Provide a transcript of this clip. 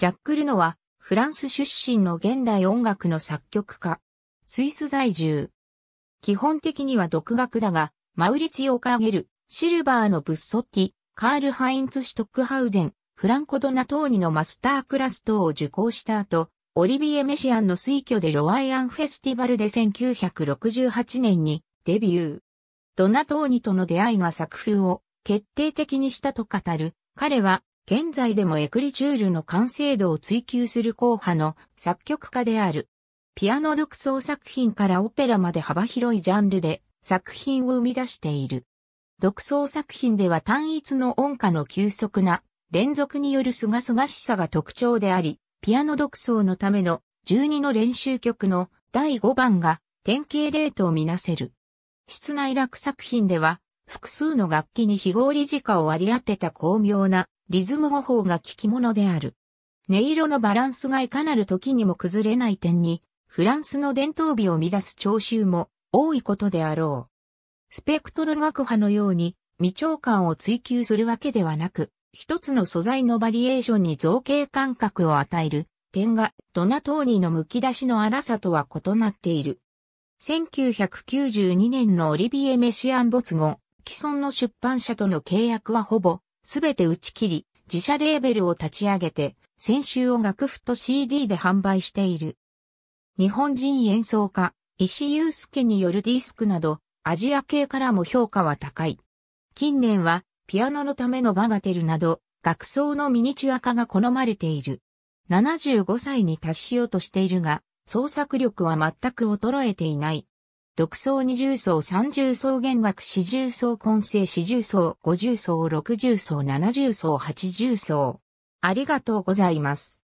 ジャック・ルノは、フランス出身の現代音楽の作曲家。スイス在住。基本的には独学だが、マウリツィオ・カーゲル、シルバーのブッソッティ、カール・ハインツ・シュトックハウゼン、フランコ・ドナトーニのマスタークラス等を受講した後、オリビエ・メシアンの推挙でロワイアンフェスティバルで1968年にデビュー。ドナトーニとの出会いが作風を決定的にしたと語る。彼は現在でもエクリチュールの完成度を追求する硬派の作曲家である。ピアノ独奏作品からオペラまで幅広いジャンルで作品を生み出している。独奏作品では単一の音歌の急速な連続による清々しさが特徴であり、ピアノ独奏のための12の練習曲の第5番が典型例とみなせる。室内楽作品では複数の楽器に非合理時間を割り当てた巧妙なリズム語法が聞き物である。音色のバランスがいかなる時にも崩れない点に、フランスの伝統美を乱す聴衆も多いことであろう。スペクトル学派のように未聴感を追求するわけではなく、一つの素材のバリエーションに造形感覚を与える点がドナトーニの剥き出しの荒さとは異なっている。1992年のオリビエ・メシアン没後、既存の出版社との契約はほぼすべて打ち切り、自社レーベルを立ち上げて、先週を楽譜と CD で販売している。日本人演奏家、石祐介によるディスクなど、アジア系からも評価は高い。近年は、ピアノのためのバガテルなど、楽装のミニチュア化が好まれている。75歳に達しようとしているが、創作力は全く衰えていない。独層二重層三重層弦楽四重層混成四重層五重層六重層七重層八重層。ありがとうございます。